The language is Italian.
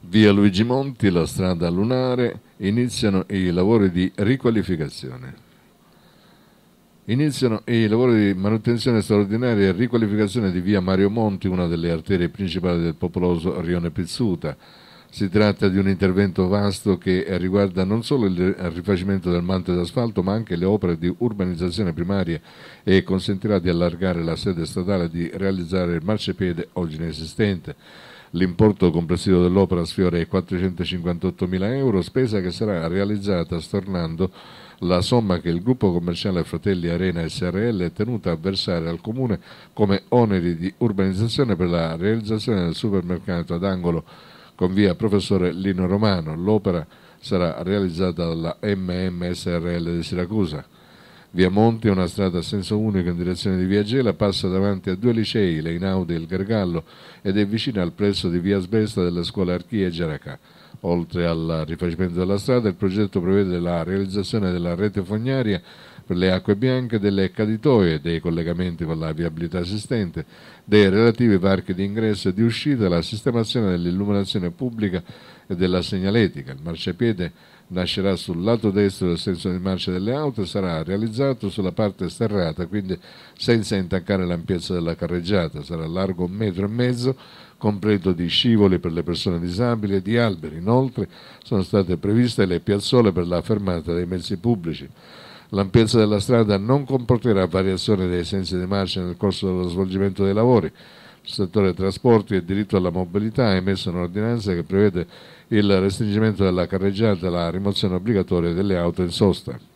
via Luigi Monti, la strada lunare, iniziano i lavori di riqualificazione. Iniziano i lavori di manutenzione straordinaria e riqualificazione di via Mario Monti, una delle arterie principali del popoloso Rione Pizzuta, si tratta di un intervento vasto che riguarda non solo il rifacimento del manto d'asfalto ma anche le opere di urbanizzazione primaria e consentirà di allargare la sede statale e di realizzare il marciapiede oggi inesistente. L'importo complessivo dell'opera sfiora i 458 mila euro, spesa che sarà realizzata stornando la somma che il gruppo commerciale Fratelli Arena SRL è tenuta a versare al Comune come oneri di urbanizzazione per la realizzazione del supermercato ad angolo con via Professore Lino Romano. L'opera sarà realizzata dalla MMSRL di Siracusa. Via Monti è una strada a senso unico in direzione di Via Gela, passa davanti a due licei, Leinaudi e il Gargallo, ed è vicina al presso di Via Sbesta della scuola Archie e Geraca. Oltre al rifacimento della strada, il progetto prevede la realizzazione della rete fognaria per le acque bianche delle caditoie, dei collegamenti con la viabilità esistente, dei relativi parchi di ingresso e di uscita, la sistemazione dell'illuminazione pubblica e della segnaletica, il marciapiede nascerà sul lato destro del senso di marcia delle auto e sarà realizzato sulla parte sterrata, quindi senza intaccare l'ampiezza della carreggiata. Sarà largo un metro e mezzo, completo di scivoli per le persone disabili e di alberi. Inoltre sono state previste le piazzole per la fermata dei mezzi pubblici. L'ampiezza della strada non comporterà variazioni dei sensi di marcia nel corso dello svolgimento dei lavori settore trasporti e diritto alla mobilità ha emesso un'ordinanza che prevede il restringimento della carreggiata e la rimozione obbligatoria delle auto in sosta.